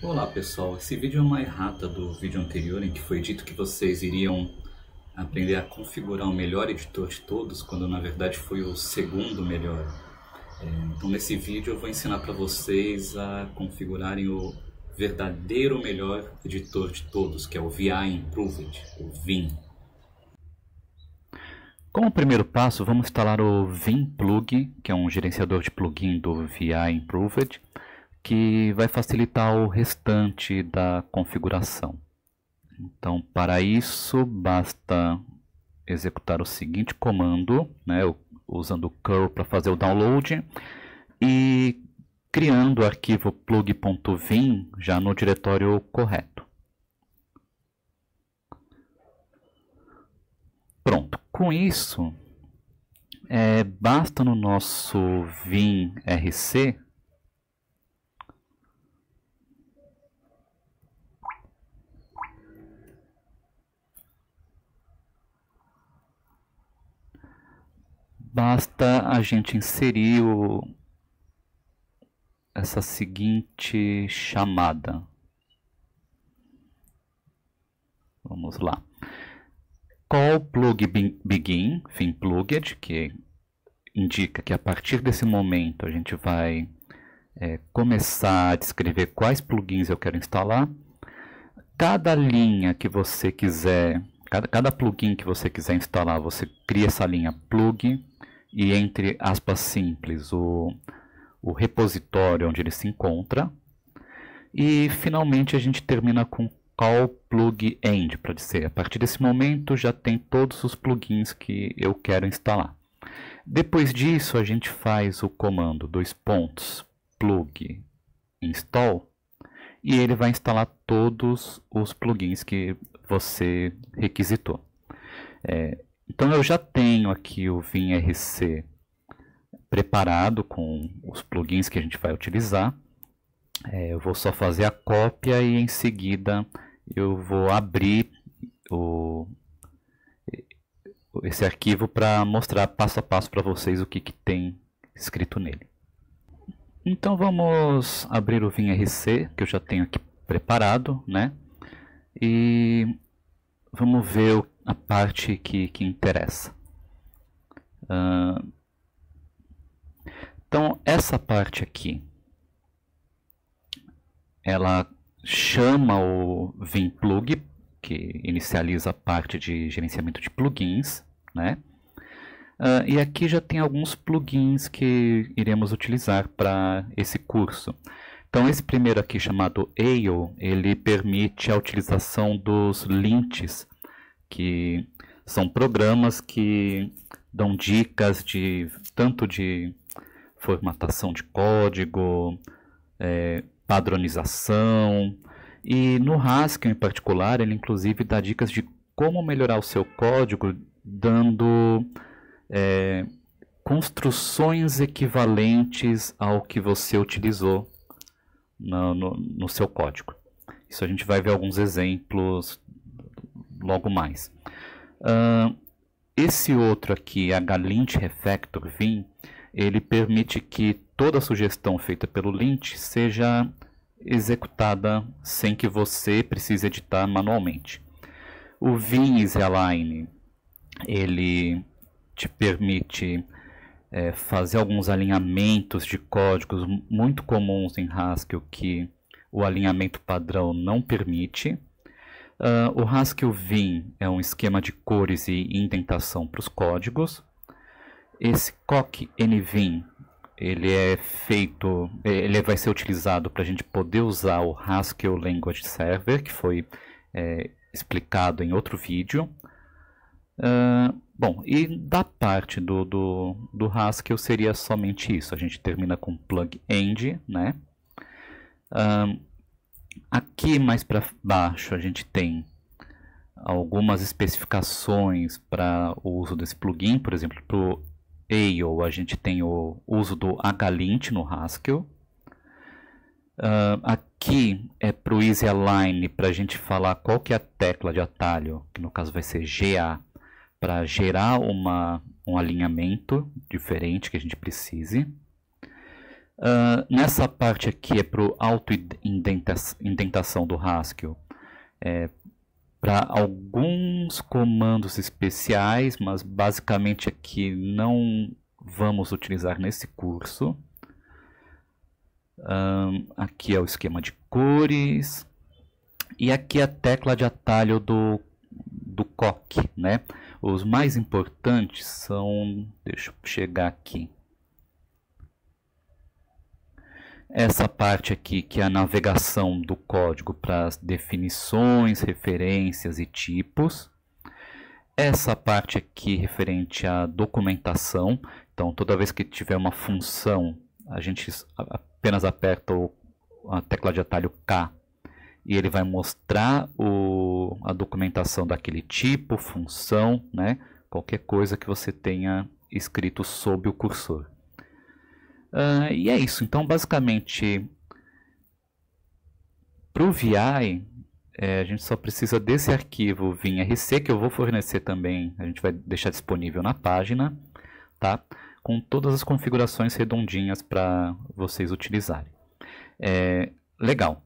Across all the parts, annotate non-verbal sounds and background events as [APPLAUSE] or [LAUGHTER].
Olá pessoal, esse vídeo é uma errata do vídeo anterior em que foi dito que vocês iriam aprender a configurar o melhor editor de todos, quando na verdade foi o segundo melhor. É, então nesse vídeo eu vou ensinar para vocês a configurarem o verdadeiro melhor editor de todos, que é o VI Improved, o VIM. Como primeiro passo, vamos instalar o Vim Plug, que é um gerenciador de plugin do VI Improved que vai facilitar o restante da configuração. Então, para isso, basta executar o seguinte comando, né, usando o curl para fazer o download e criando o arquivo plug.vim já no diretório correto. Pronto, com isso, é, basta no nosso vim rc basta a gente inserir o, essa seguinte chamada. Vamos lá. Call plug begin, fim plugged, que indica que a partir desse momento a gente vai é, começar a descrever quais plugins eu quero instalar. Cada linha que você quiser, cada, cada plugin que você quiser instalar, você cria essa linha plug e entre aspas simples o, o repositório onde ele se encontra. E finalmente a gente termina com call plug end para dizer a partir desse momento já tem todos os plugins que eu quero instalar. Depois disso a gente faz o comando dois pontos plug install e ele vai instalar todos os plugins que você requisitou. É, então eu já tenho aqui o VimRC preparado com os plugins que a gente vai utilizar. É, eu vou só fazer a cópia e em seguida eu vou abrir o, esse arquivo para mostrar passo a passo para vocês o que, que tem escrito nele. Então vamos abrir o VimRC que eu já tenho aqui preparado, né? E vamos ver o a parte que, que interessa. Uh, então, essa parte aqui, ela chama o vim plug, que inicializa a parte de gerenciamento de plugins, né? Uh, e aqui já tem alguns plugins que iremos utilizar para esse curso. Então esse primeiro aqui chamado AIO, ele permite a utilização dos lints que são programas que dão dicas de tanto de formatação de código, é, padronização. E no Haskell em particular, ele inclusive dá dicas de como melhorar o seu código dando é, construções equivalentes ao que você utilizou no, no, no seu código. Isso a gente vai ver alguns exemplos logo mais. Uh, esse outro aqui, a Galint Refactor Vim, ele permite que toda sugestão feita pelo lint seja executada sem que você precise editar manualmente. O Vim Align, ele te permite é, fazer alguns alinhamentos de códigos muito comuns em Haskell que o alinhamento padrão não permite. Uh, o Haskell Vim é um esquema de cores e indentação para os códigos. Esse coq nvim ele é feito, é, ele vai ser utilizado para a gente poder usar o Haskell Language Server, que foi é, explicado em outro vídeo. Uh, bom, e da parte do, do, do Haskell seria somente isso. A gente termina com plug end, né? Uh, Aqui mais para baixo a gente tem algumas especificações para o uso desse plugin, por exemplo, para o AIO a gente tem o uso do hlint no Haskell. Uh, aqui é para o Easy Align para a gente falar qual que é a tecla de atalho, que no caso vai ser GA, para gerar uma, um alinhamento diferente que a gente precise. Uh, nessa parte aqui é para auto-indentação do Haskell. É, para alguns comandos especiais, mas basicamente aqui não vamos utilizar nesse curso. Um, ah, aqui é o esquema de cores. E aqui é a tecla de atalho do, do coque, né? Os mais importantes são... Deixa eu chegar aqui. essa parte aqui que é a navegação do código para as definições, referências e tipos. Essa parte aqui referente à documentação. Então, toda vez que tiver uma função, a gente apenas aperta a tecla de atalho K e ele vai mostrar o, a documentação daquele tipo, função, né? qualquer coisa que você tenha escrito sob o cursor. Uh, e é isso. Então, basicamente, para o VI, é, a gente só precisa desse arquivo WinRC, que eu vou fornecer também, a gente vai deixar disponível na página, tá? com todas as configurações redondinhas para vocês utilizarem. É, legal.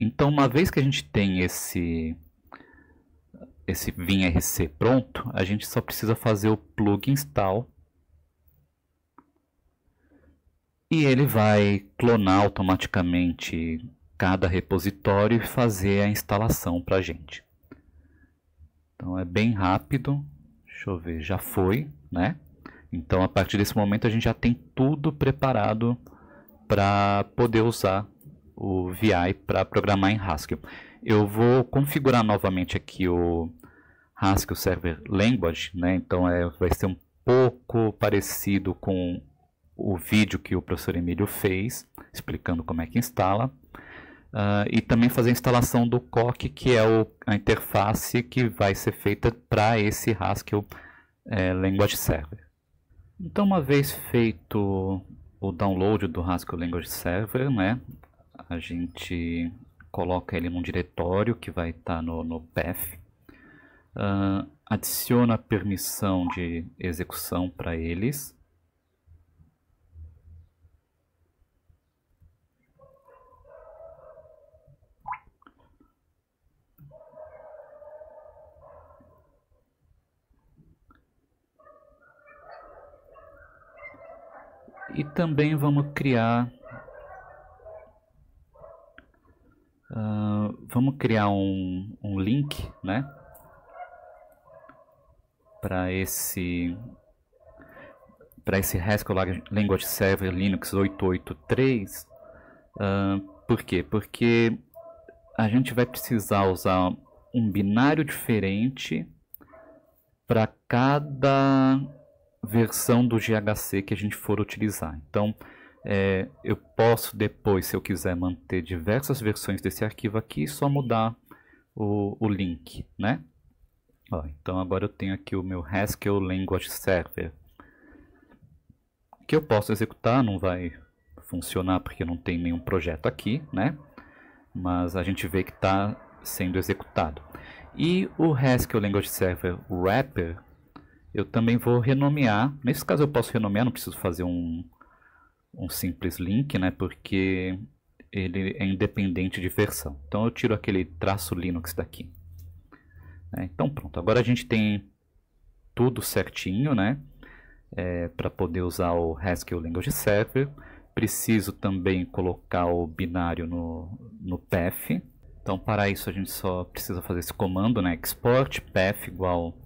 Então, uma vez que a gente tem esse esse WinRC pronto, a gente só precisa fazer o plug install e ele vai clonar automaticamente cada repositório e fazer a instalação para a gente. Então é bem rápido. Deixa eu ver, já foi, né? Então a partir desse momento a gente já tem tudo preparado para poder usar o VI para programar em Haskell. Eu vou configurar novamente aqui o Haskell Server Language, né? Então é, vai ser um pouco parecido com o vídeo que o professor Emílio fez, explicando como é que instala, uh, e também fazer a instalação do COC, que é o, a interface que vai ser feita para esse Haskell é, Language Server. Então, uma vez feito o download do Haskell Language Server, né, a gente coloca ele num diretório que vai estar tá no, no path, uh, adiciona a permissão de execução para eles, E também vamos criar uh, vamos criar um, um link, né? Para esse para esse Haskell Language Server Linux 883. Uh, ah, por quê? Porque a gente vai precisar usar um binário diferente para cada versão do GHC que a gente for utilizar. Então, é, eu posso depois, se eu quiser, manter diversas versões desse arquivo aqui, só mudar o, o link, né? Ó, então agora eu tenho aqui o meu Haskell Language Server, que eu posso executar, não vai funcionar porque não tem nenhum projeto aqui, né? Mas a gente vê que está sendo executado. E o Haskell Language Server Wrapper, eu também vou renomear. Nesse caso eu posso renomear, não preciso fazer um, um simples link, né? Porque ele é independente de versão. Então eu tiro aquele traço Linux daqui. É, então pronto, agora a gente tem tudo certinho, né? É, Para poder usar o Haskell Language Server. Preciso também colocar o binário no, no path. Então para isso a gente só precisa fazer esse comando, né? Export path igual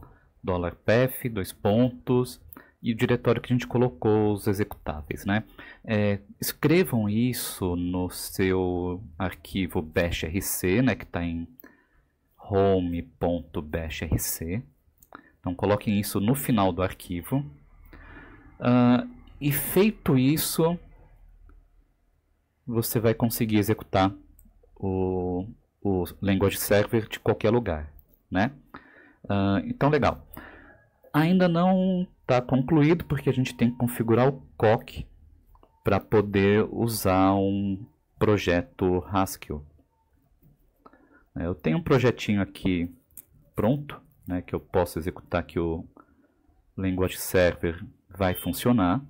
dólar $pef, dois pontos, e o diretório que a gente colocou os executáveis, né? É, escrevam isso no seu arquivo bashrc, né, que está em home.bashrc. Então coloquem isso no final do arquivo. Uh, e feito isso, você vai conseguir executar o, o language server de qualquer lugar, né? Uh, então legal ainda não está concluído porque a gente tem que configurar o COC para poder usar um projeto Haskell. É, eu tenho um projetinho aqui pronto, né, que eu posso executar que o language server vai funcionar.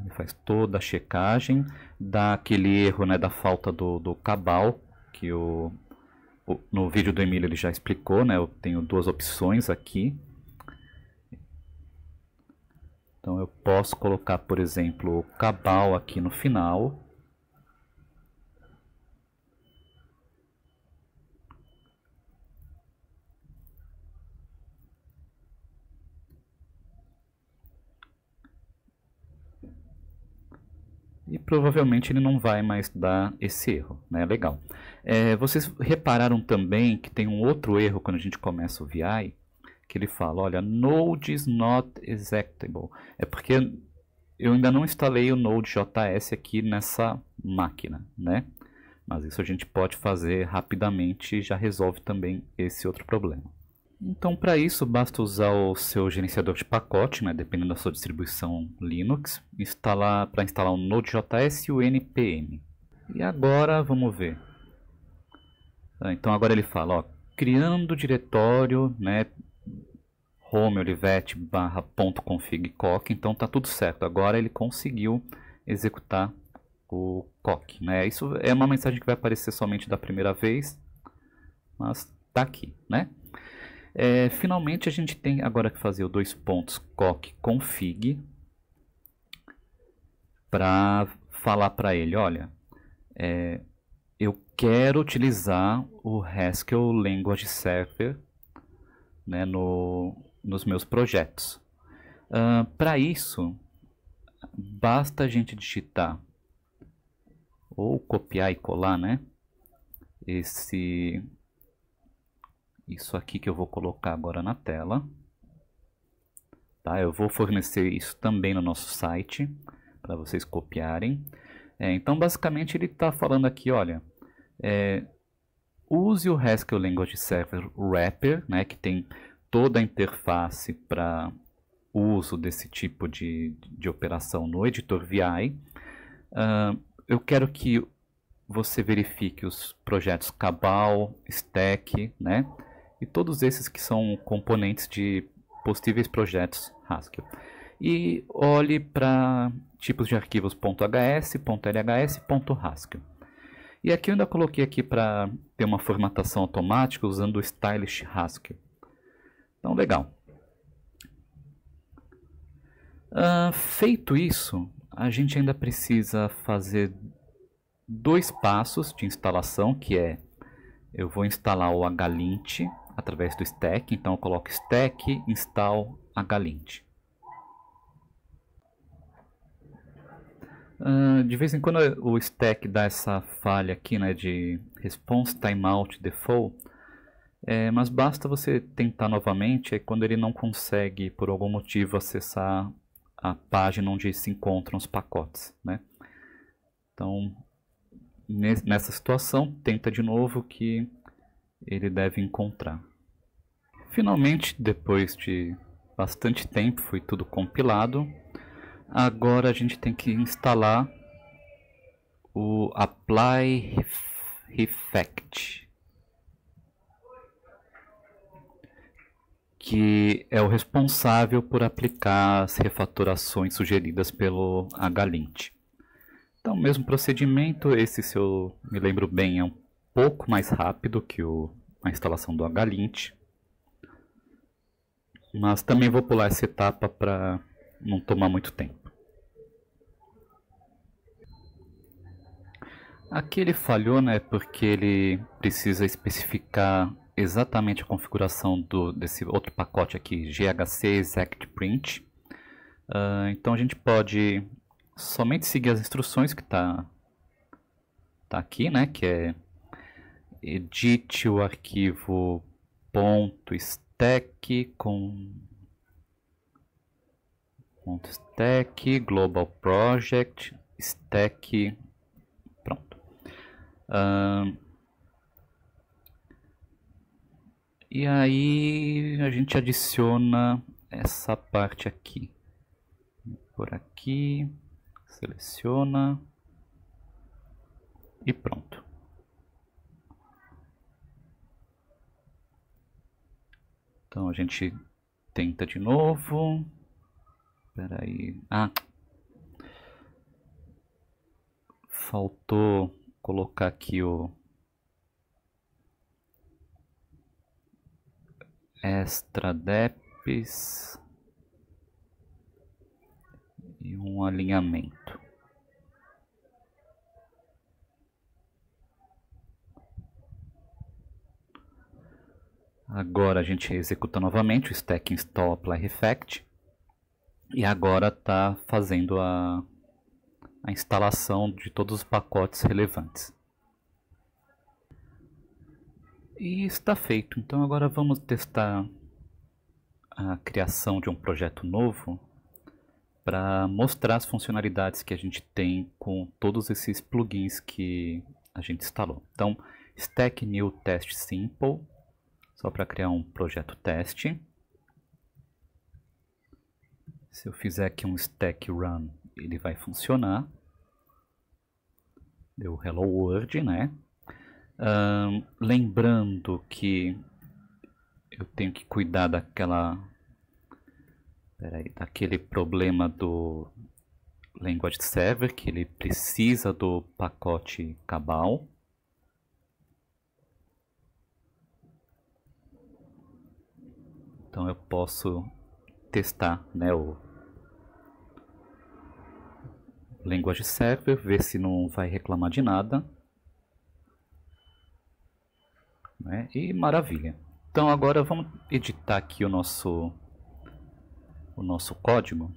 Ele faz toda a checagem, dá aquele erro né, da falta do, do cabal que o no vídeo do Emílio ele já explicou, né? Eu tenho duas opções aqui. Então eu posso colocar, por exemplo, o cabal aqui no final. E provavelmente ele não vai mais dar esse erro, né? Legal. É, vocês repararam também que tem um outro erro quando a gente começa o VI, que ele fala, olha, Node is not executable. É porque eu ainda não instalei o Node.js aqui nessa máquina, né? Mas isso a gente pode fazer rapidamente e já resolve também esse outro problema. Então, para isso, basta usar o seu gerenciador de pacote, né, dependendo da sua distribuição Linux, instalar para instalar o Node.js e o npm. E agora, vamos ver. Ah, então agora ele fala, ó, criando diretório, né, home olivetti barra ponto config coq então tá tudo certo, agora ele conseguiu executar o cock, né, isso é uma mensagem que vai aparecer somente da primeira vez, mas tá aqui, né. É, finalmente a gente tem agora que fazer o dois pontos coq config para falar para ele, olha, é, eu quero utilizar o Haskell Language Server né, no, nos meus projetos. Uh, Para isso, basta a gente digitar ou copiar e colar, né? Esse isso aqui que eu vou colocar agora na tela. Tá? Eu vou fornecer isso também no nosso site para vocês copiarem. É, então, basicamente, ele está falando aqui, olha, é, use o Haskell Language Server Wrapper, né, que tem toda a interface para uso desse tipo de, de operação no editor VI. Uh, ah, eu quero que você verifique os projetos Cabal, Stack, né? E todos esses que são componentes de possíveis projetos Haskell. E olhe para tipos de arquivos .hs, .lhs, .haskell. E aqui eu ainda coloquei aqui para ter uma formatação automática usando o Stylish Haskell. Então, legal. Uh, feito isso, a gente ainda precisa fazer dois passos de instalação, que é eu vou instalar o hlint através do stack, então eu coloco stack install hlint. de vez em quando o stack dá essa falha aqui, né, de response timeout default, é, mas basta você tentar novamente, aí quando ele não consegue, por algum motivo, acessar a página onde se encontram os pacotes, né. Então, nessa situação, tenta de novo que ele deve encontrar. Finalmente, depois de bastante tempo, foi tudo compilado, Agora a gente tem que instalar o Apply Refact, que é o responsável por aplicar as refatorações sugeridas pelo HLint. Então, o mesmo procedimento, esse se eu me lembro bem é um pouco mais rápido que o, a instalação do HLint. Mas também vou pular essa etapa para não toma muito tempo. Aqui ele falhou, né, porque ele precisa especificar exatamente a configuração do, desse outro pacote aqui, GHC Exact Print. Uh, então a gente pode somente seguir as instruções que está tá aqui, né, que é edite o arquivo ponto .stack com .stack, global project, stack, pronto. e aí a gente adiciona essa parte aqui. Por aqui, seleciona e pronto. Então a gente tenta de novo. Espera aí. Ah. Faltou colocar aqui o extra deps e um alinhamento. Agora a gente executa novamente o stack install apply refactor e agora está fazendo a, a instalação de todos os pacotes relevantes. E está feito. Então agora vamos testar a criação de um projeto novo para mostrar as funcionalidades que a gente tem com todos esses plugins que a gente instalou. Então, stack new test simple, só para criar um projeto teste. Se eu fizer aqui um stack run, ele vai funcionar. Deu hello world, né? Um, lembrando que eu tenho que cuidar daquela... Peraí, daquele problema do language server, que ele precisa do pacote cabal. Então eu posso testar né, o language server, ver se não vai reclamar de nada. Né? E maravilha. Então agora vamos editar aqui o nosso, o nosso código.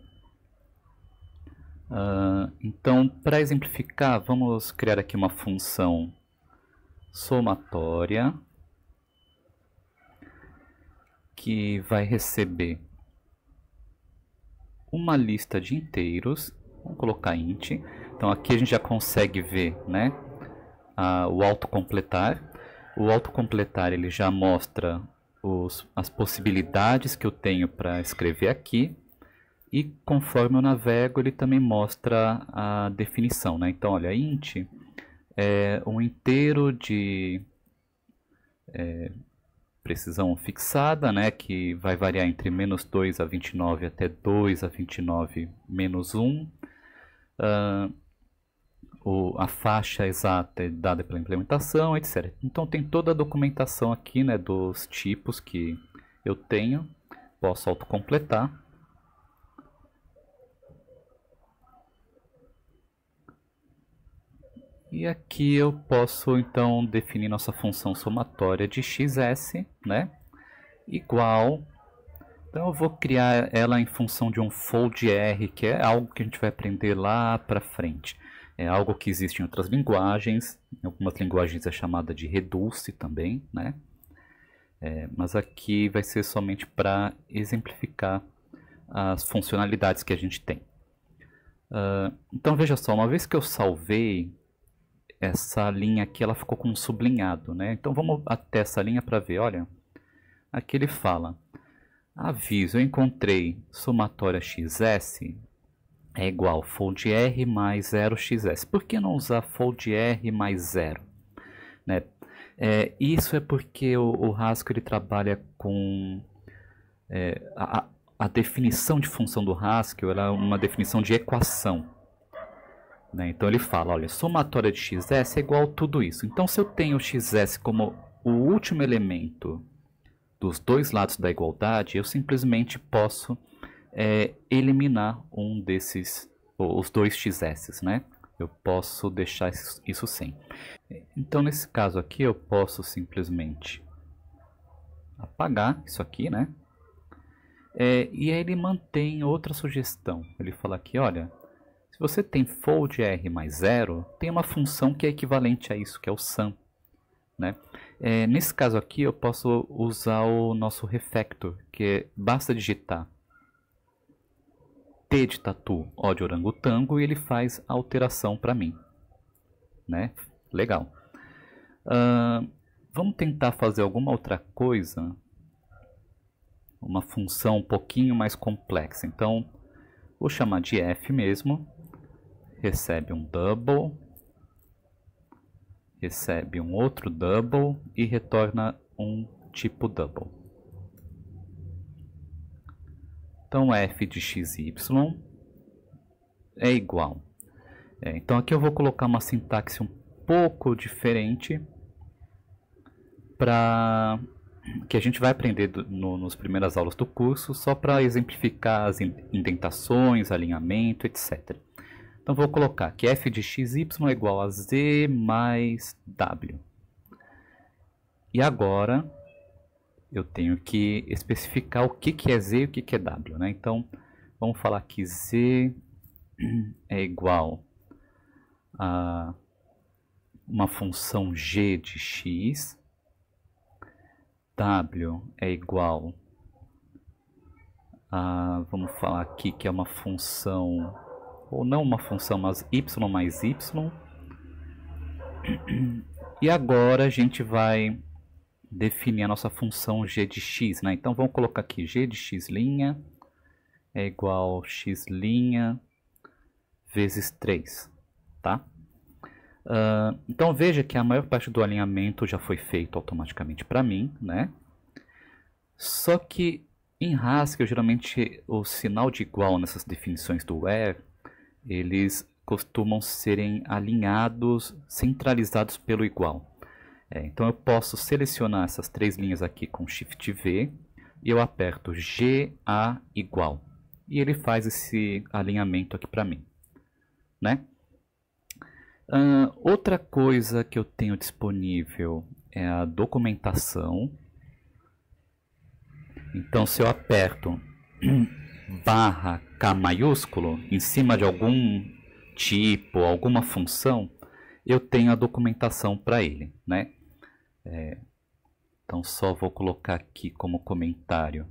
Uh, então, para exemplificar, vamos criar aqui uma função somatória que vai receber uma lista de inteiros Vamos colocar int. Então aqui a gente já consegue ver né, a, o autocompletar. O autocompletar ele já mostra os, as possibilidades que eu tenho para escrever aqui. E conforme eu navego, ele também mostra a definição. Né? Então, olha, int é um inteiro de é, precisão fixada, né, que vai variar entre menos 2 a 29 até 2 a 29 menos 1 uh, o, a faixa exata dada pela implementação, etc. Então tem toda a documentação aqui né, dos tipos que eu tenho, posso autocompletar. E aqui eu posso então definir nossa função somatória de xs, né? Igual então eu vou criar ela em função de um fold R, que é algo que a gente vai aprender lá para frente. É algo que existe em outras linguagens, em algumas linguagens é chamada de reduce também, né? É, mas aqui vai ser somente para exemplificar as funcionalidades que a gente tem. Uh, então veja só, uma vez que eu salvei essa linha aqui, ela ficou com um sublinhado, né? Então vamos até essa linha para ver, olha, aqui ele fala... Aviso, eu encontrei somatória xs é igual fold r mais 0xs. Por que não usar fold r mais 0? Né? É, isso é porque o, o Haskell ele trabalha com... É, a, a, definição de função do Haskell era é uma definição de equação. Né? Então ele fala, olha, somatória de xs é igual a tudo isso. Então se eu tenho xs como o último elemento dos dois lados da igualdade, eu simplesmente posso é, eliminar um desses, os dois xs, né? Eu posso deixar isso sem. Então, nesse caso aqui, eu posso simplesmente apagar isso aqui, né? É, e aí ele mantém outra sugestão. Ele fala aqui, olha, se você tem fold r mais zero, tem uma função que é equivalente a isso, que é o sum. Né? É, nesse caso aqui, eu posso usar o nosso refactor, que é, basta digitar T de tatu, O de orangotango, e ele faz a alteração para mim. Né? Legal. Uh, vamos tentar fazer alguma outra coisa, uma função um pouquinho mais complexa. Então, vou chamar de f mesmo, recebe um double, recebe um outro double e retorna um tipo double. Então f de x e y é igual. É, então aqui eu vou colocar uma sintaxe um pouco diferente para que a gente vai aprender do, no, nos primeiras aulas do curso só para exemplificar as indentações, alinhamento, etc. Então vou colocar que f de xy é igual a z mais w. E agora eu tenho que especificar o que, que é z e o que, que é w. Né? Então vamos falar que z é igual a uma função g de x, w é igual a, vamos falar aqui que é uma função ou não uma função, mas y mais y. E agora a gente vai definir a nossa função g de x, né? Então vamos colocar aqui g de x' é igual a x' vezes 3, tá? Uh, então veja que a maior parte do alinhamento já foi feito automaticamente para mim, né? Só que em Haskell, geralmente o sinal de igual nessas definições do where eles costumam serem alinhados, centralizados pelo igual. É, então eu posso selecionar essas três linhas aqui com Shift V e eu aperto G A igual. E ele faz esse alinhamento aqui para mim. Né? Uh, outra coisa que eu tenho disponível é a documentação. Então se eu aperto barra K maiúsculo em cima de algum tipo, alguma função, eu tenho a documentação para ele, né? É, então só vou colocar aqui como comentário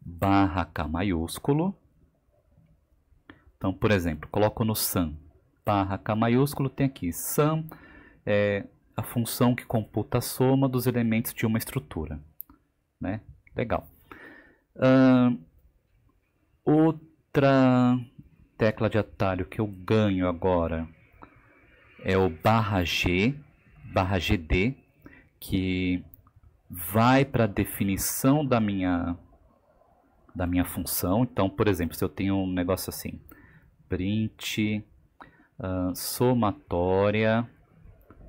barra K maiúsculo. Então, por exemplo, coloco no sum barra K maiúsculo, tem aqui sum é a função que computa a soma dos elementos de uma estrutura, né? Legal. Uh, outra tecla de atalho que eu ganho agora é o barra G, barra GD, que vai para a definição da minha, da minha função. Então, por exemplo, se eu tenho um negócio assim, print uh, somatória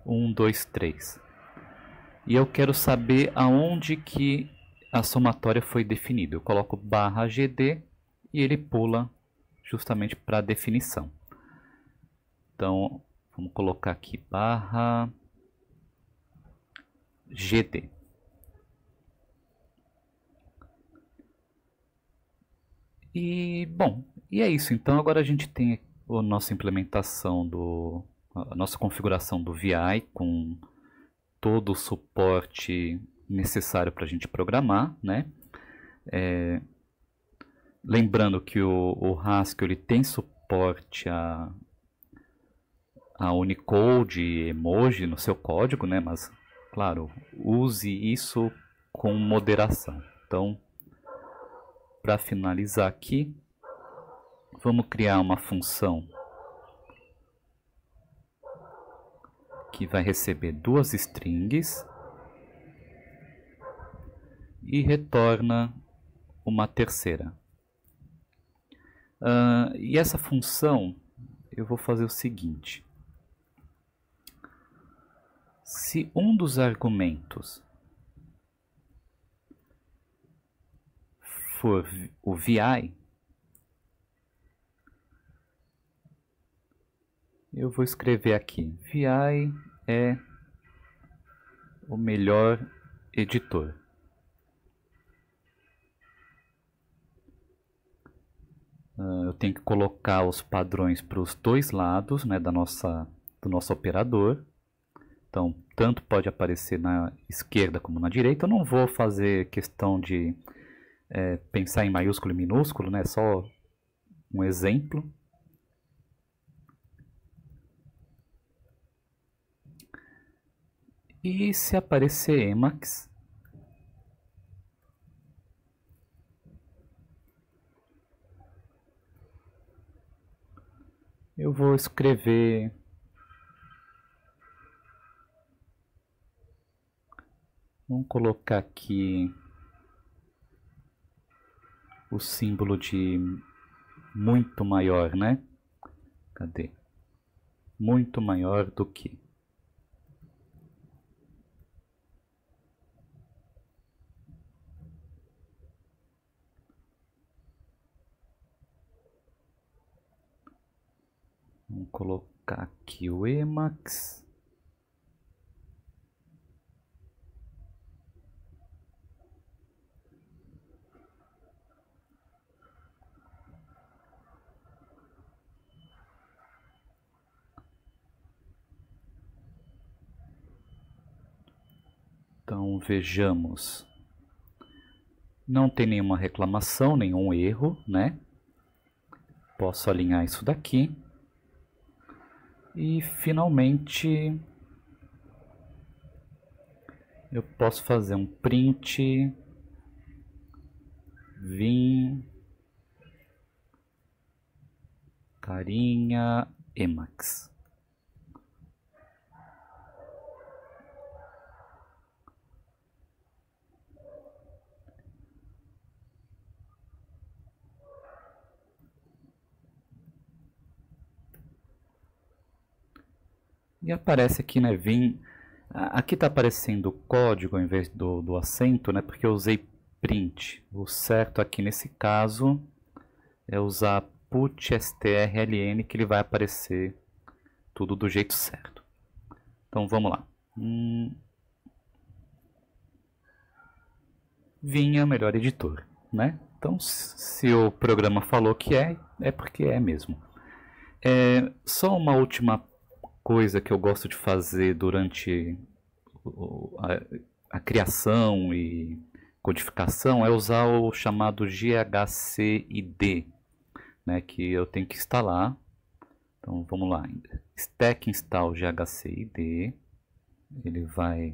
1, 2, 3. E eu quero saber aonde que a somatória foi definida. Eu coloco barra GD e ele pula justamente para a definição. Então, vamos colocar aqui barra GD. E, bom, e é isso. Então, agora a gente tem a nossa implementação do... a nossa configuração do VI com todo o suporte necessário para a gente programar, né? É, lembrando que o, o Haskell ele tem suporte a, a Unicode, emoji no seu código, né? Mas, claro, use isso com moderação. Então, para finalizar aqui, vamos criar uma função que vai receber duas strings e retorna uma terceira. Uh, e essa função eu vou fazer o seguinte. Se um dos argumentos for o VI, eu vou escrever aqui, VI é o melhor editor. Uh, eu tenho que colocar os padrões para os dois lados né, da nossa, do nosso operador. Então, tanto pode aparecer na esquerda como na direita. Eu não vou fazer questão de é, pensar em maiúsculo e minúsculo, né? só um exemplo. E se aparecer Emacs, Eu vou escrever Vamos colocar aqui o símbolo de muito maior, né? Cadê? Muito maior do que. colocar aqui o Emacs. Então vejamos. Não tem nenhuma reclamação, nenhum erro, né? Posso alinhar isso daqui. E finalmente eu posso fazer um print, vim, carinha, emacs. E aparece aqui, né, vim... Aqui está aparecendo o código em vez do, do acento, né, porque eu usei print. O certo aqui nesse caso é usar put strln que ele vai aparecer tudo do jeito certo. Então vamos lá. Hum... Vinha é melhor editor, né? Então se o programa falou que é, é porque é mesmo. É, só uma última coisa que eu gosto de fazer durante a, a criação e codificação é usar o chamado GHCID, né, que eu tenho que instalar. Então vamos lá, stack install GHCID, ele vai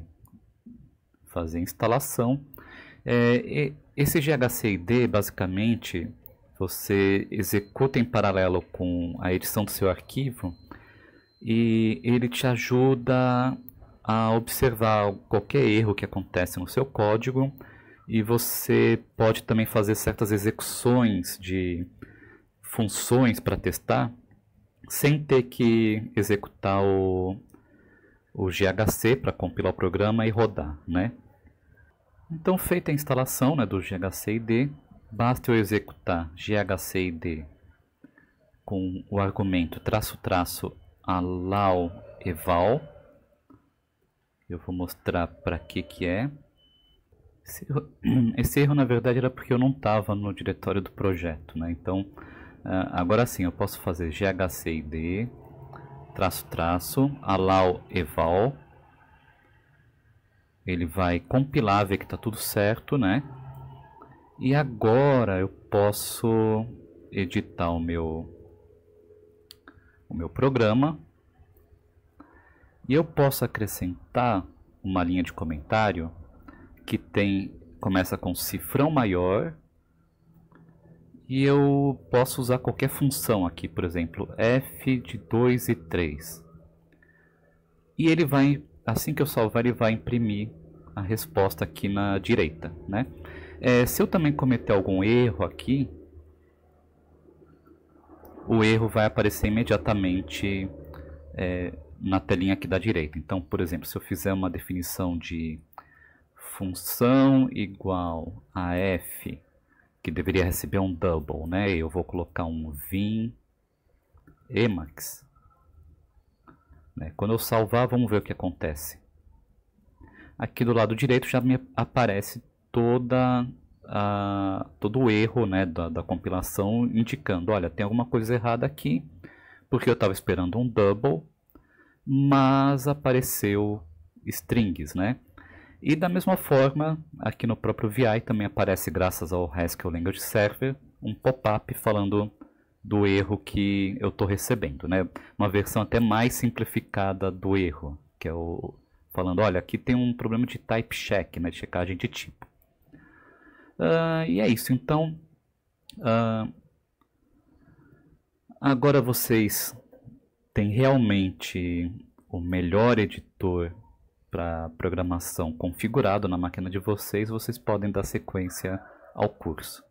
fazer a instalação. É, esse GHCID basicamente você executa em paralelo com a edição do seu arquivo e ele te ajuda a observar qualquer erro que acontece no seu código e você pode também fazer certas execuções de funções para testar sem ter que executar o, o GHC para compilar o programa e rodar, né? Então, feita a instalação né, do GHCID, basta eu executar GHCID com o argumento traço traço allow eval. Eu vou mostrar para que que é. Esse erro, [CLEARS THROAT] esse erro, na verdade era porque eu não estava no diretório do projeto, né? Então ah, agora sim eu posso fazer ghcid traço traço allow eval. Ele vai compilar, ver que está tudo certo, né? E agora eu posso editar o meu o meu programa e eu posso acrescentar uma linha de comentário que tem começa com cifrão maior e eu posso usar qualquer função aqui, por exemplo, f de 2 e 3. E ele vai, assim que eu salvar, ele vai imprimir a resposta aqui na direita, né? É, se eu também cometer algum erro aqui, o erro vai aparecer imediatamente é, na telinha aqui da direita. Então, por exemplo, se eu fizer uma definição de função igual a f, que deveria receber um double, né? Eu vou colocar um vim emacs. Né? Quando eu salvar, vamos ver o que acontece. Aqui do lado direito já me aparece toda todo o erro né, da, da, compilação, indicando, olha, tem alguma coisa errada aqui, porque eu estava esperando um double, mas apareceu strings, né? E da mesma forma, aqui no próprio VI também aparece, graças ao Haskell Language Server, um pop-up falando do erro que eu estou recebendo, né? Uma versão até mais simplificada do erro, que é o falando, olha, aqui tem um problema de type check, né, de checagem de tipo. Uh, e é isso. Então, uh, agora vocês têm realmente o melhor editor para programação configurado na máquina de vocês, vocês podem dar sequência ao curso.